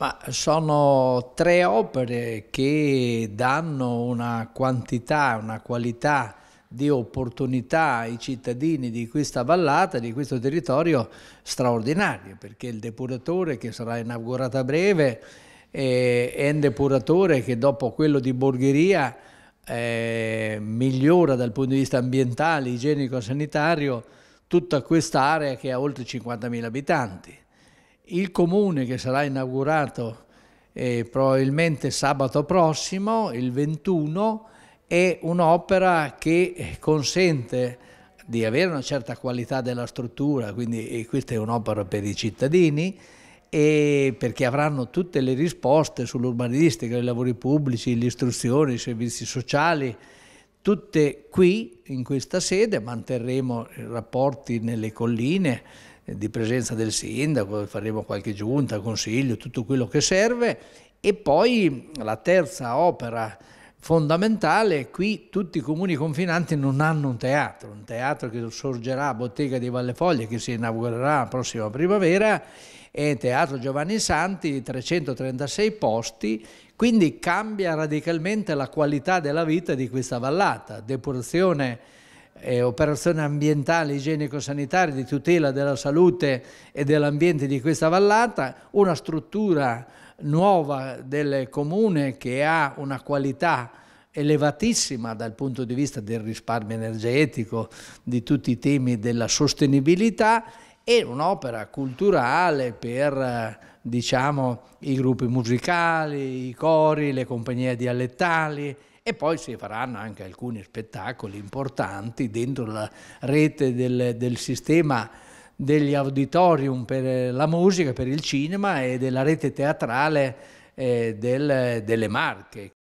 Ma sono tre opere che danno una quantità, una qualità di opportunità ai cittadini di questa vallata, di questo territorio straordinarie, perché il depuratore che sarà inaugurato a breve è un depuratore che dopo quello di Borgheria eh, migliora dal punto di vista ambientale, igienico-sanitario tutta quest'area che ha oltre 50.000 abitanti il comune che sarà inaugurato eh, probabilmente sabato prossimo, il 21, è un'opera che consente di avere una certa qualità della struttura, quindi questa è un'opera per i cittadini, e perché avranno tutte le risposte sull'urbanistica, i lavori pubblici, l'istruzione, i servizi sociali, tutte qui in questa sede, manterremo eh, rapporti nelle colline, di presenza del sindaco, faremo qualche giunta, consiglio, tutto quello che serve. E poi la terza opera fondamentale, qui tutti i comuni confinanti non hanno un teatro, un teatro che sorgerà a Bottega di Vallefoglie che si inaugurerà la prossima primavera, è Teatro Giovanni Santi, 336 posti, quindi cambia radicalmente la qualità della vita di questa vallata, depurazione eh, operazione ambientale, igienico-sanitaria, di tutela della salute e dell'ambiente di questa vallata, una struttura nuova del comune che ha una qualità elevatissima dal punto di vista del risparmio energetico, di tutti i temi della sostenibilità e un'opera culturale per eh, diciamo, i gruppi musicali, i cori, le compagnie dialettali e poi si faranno anche alcuni spettacoli importanti dentro la rete del, del sistema degli auditorium per la musica, per il cinema e della rete teatrale eh, del, delle Marche.